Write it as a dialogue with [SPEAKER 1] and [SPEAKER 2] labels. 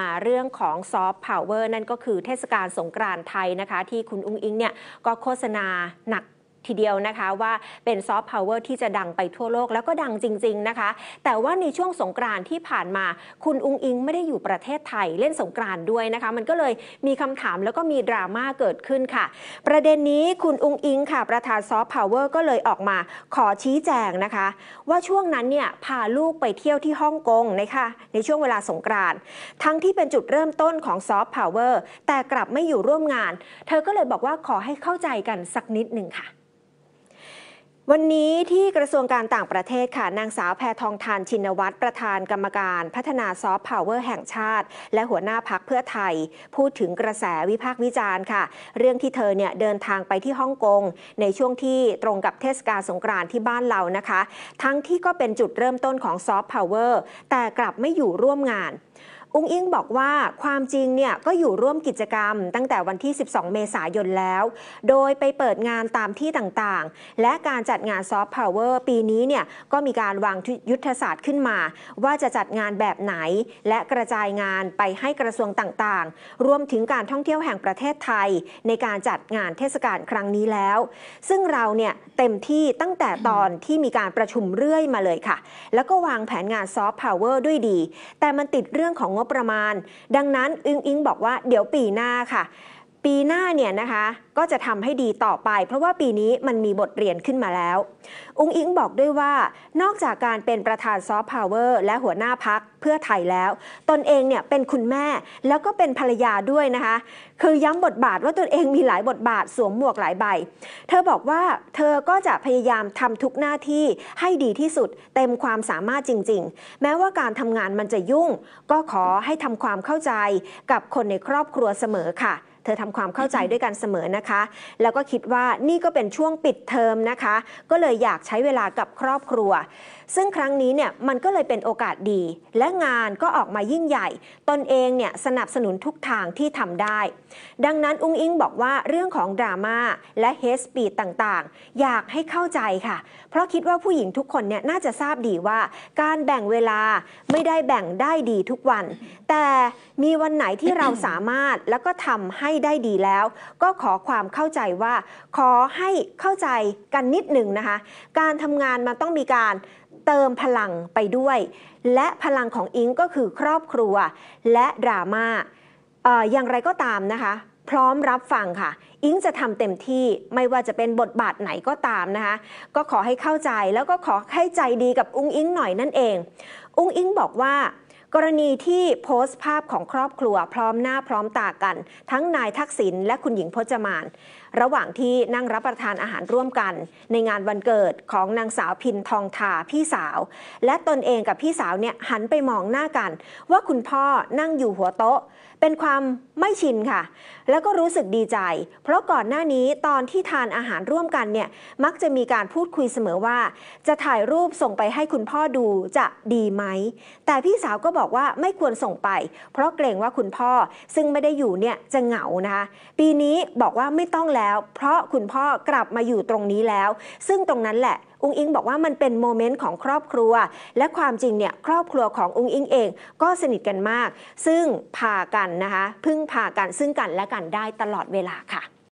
[SPEAKER 1] มาเรื่องของซอฟต์พาวเวอร์นั่นก็คือเทศกาลสงกรานต์ไทยนะคะ ที่คุณอุ้งอิงเนี่ยก็โฆษณาหนักทีเดียวนะคะว่าเป็นซอฟต์พาวเวอร์ที่จะดังไปทั่วโลกแล้วก็ดังจริง ๆ นะคะ แต่ว่าในช่วงสงกรานที่ผ่านมา คุณอุงอิงไม่ได้อยู่ประเทศไทยเล่นสงกรานด้วยนะคะ มันก็เลยมีคำถามแล้วก็มีดราม่าเกิดขึ้นค่ะ ประเด็นนี้คุณอุงอิงค่ะประธานซอฟต์พาวเวอร์ก็เลยออกมาขอชี้แจงนะคะ ว่าช่วงนั้นเนี่ยพาลูกไปเที่ยวที่ฮ่องกงนะคะในช่วงเวลาสงกรานทั้งที่เป็นจุดเริ่มต้นของซอฟต์พาวเวอร์แต่กลับไม่อยู่ร่วมงาน เธอก็เลยบอกว่าขอให้เข้าใจกันสักนิดหนึ่งค่ะวันนี้ที่กระทรวงการต่างประเทศค่ะนางสาวแพทองทานชินวัตรประธานกรรมการ พัฒนาซอฟต์พาวเวอร์แห่งชาติ และหัวหน้าพักเพื่อไทย พูดถึงกระแสวิพากษ์วิจารณ์ค่ะ เรื่องที่เธอเนี่ยเดินทางไปที่ฮ่องกงในช่วงที่ตรงกับเทศกาลสงกรานต์ที่บ้านเรานะคะ ทั้งที่ก็เป็นจุดเริ่มต้นของซอฟต์พาวเวอร์แต่กลับไม่อยู่ร่วมงานอุ้งอิงบอกว่าความจริงเนี่ยก็อยู่ร่วมกิจกรรม ตั้งแต่วันที่ 12 เมษายนแล้ว โดยไปเปิดงานตามที่ต่างๆ และการจัดงานซอฟต์พาวเวอร์ปีนี้เนี่ยก็มีการวางยุทธศาสตร์ขึ้นมา ว่าจะจัดงานแบบไหนและกระจายงานไปให้กระทรวงต่างๆ รวมถึงการท่องเที่ยวแห่งประเทศไทย ในการจัดงานเทศกาลครั้งนี้แล้ว ซึ่งเราเนี่ยเต็มที่ตั้งแต่ตอนที่มีการประชุมเรื่อยมาเลยค่ะ แล้วก็วางแผนงานซอฟต์พาวเวอร์ด้วยดี แต่มันติดเรื่องของงบประมาณดังนั้น อึ้งอิงบอกว่าเดี๋ยวปีหน้าค่ะปีหน้าเนี่ยนะคะก็จะทำให้ดีต่อไป เพราะว่าปีนี้มันมีบทเรียนขึ้นมาแล้ว อุคงอิงบอกด้วยว่า นอกจากการเป็นประธานซอฟต์พาวเวอร์และหัวหน้าพักเพื่อไทยแล้ว ตนเองเนี่ย เป็นคุณแม่ แล้วก็เป็นภรรยาด้วยนะคะ คือย้ำบทบาทว่าตนเองมีหลายบทบาทสวมหมวกหลายใบ เธอบอกว่า เธอก็จะพยายามทำทุกหน้าที่ให้ดีที่สุดเต็มความสามารถจริงๆ แม้ว่าการทำงานมันจะยุ่ง ก็ขอให้ทำความเข้าใจกับคนในครอบครัวเสมอค่ะเธอทำความเข้าใจด้วยกันเสมอนะคะ แล้วก็คิดว่านี่ก็เป็นช่วงปิดเทอมนะคะ ก็เลยอยากใช้เวลากับครอบครัว ซึ่งครั้งนี้เนี่ยมันก็เลยเป็นโอกาสดี และงานก็ออกมายิ่งใหญ่ ตนเองเนี่ยสนับสนุนทุกทางที่ทำได้ ดังนั้นอุ้งอิงบอกว่าเรื่องของดราม่าและเฮสปีดต่างๆ อยากให้เข้าใจค่ะ เพราะคิดว่าผู้หญิงทุกคนเนี่ยน่าจะทราบดีว่า การแบ่งเวลาไม่ได้แบ่งได้ดีทุกวัน แต่มีวันไหนที่เราสามารถแล้วก็ทำใหได้ดีแล้วก็ขอความเข้าใจว่า ขอให้เข้าใจกันนิดหนึ่งนะคะการทำงานมันต้องมีการเติมพลังไปด้วย และพลังของอิงก็คือครอบครัว และดรามา่าอย่างไรก็ตามนะคะ พร้อมรับฟังค่ะ อิงจะทำเต็มที่ไม่ว่าจะเป็นบทบาทไหนก็ตามนะคะก็ขอให้เข้าใจแล้วก็ขอให้ใจดีกับอุ้งอิง หน่อยนั่นเองอุ้งอิงบอกว่ากรณีที่โพสต์ภาพของครอบครัวพร้อมหน้าพร้อมตากัน ทั้งนายทักษิณและคุณหญิงพจมาน ระหว่างที่นั่งรับประทานอาหารร่วมกัน ในงานวันเกิดของนางสาวพินทองทาพี่สาว และตนเองกับพี่สาวเนี่ยหันไปมองหน้ากัน ว่าคุณพ่อนั่งอยู่หัวโต๊ะ เป็นความไม่ชินค่ะ แล้วก็รู้สึกดีใจ เพราะก่อนหน้านี้ตอนที่ทานอาหารร่วมกันเนี่ยมักจะมีการพูดคุยเสมอว่า จะถ่ายรูปส่งไปให้คุณพ่อดูจะดีไหมแต่พี่สาวก็บอกว่าไม่ควรส่งไป เพราะเกรงว่าคุณพ่อซึ่งไม่ได้อยู่เนี่ยจะเหงานะคะ ปีนี้บอกว่าไม่ต้องแล้ว เพราะคุณพ่อกลับมาอยู่ตรงนี้แล้ว ซึ่งตรงนั้นแหละอุงอิง บอกว่ามันเป็นโมเมนต์ของครอบครัว และความจริงเนี่ยครอบครัวของอุงอิงเอง ก็สนิทกันมาก ซึ่งพากันนะคะ พึ่งพากันซึ่งกันและกันได้ตลอดเวลาค่ะ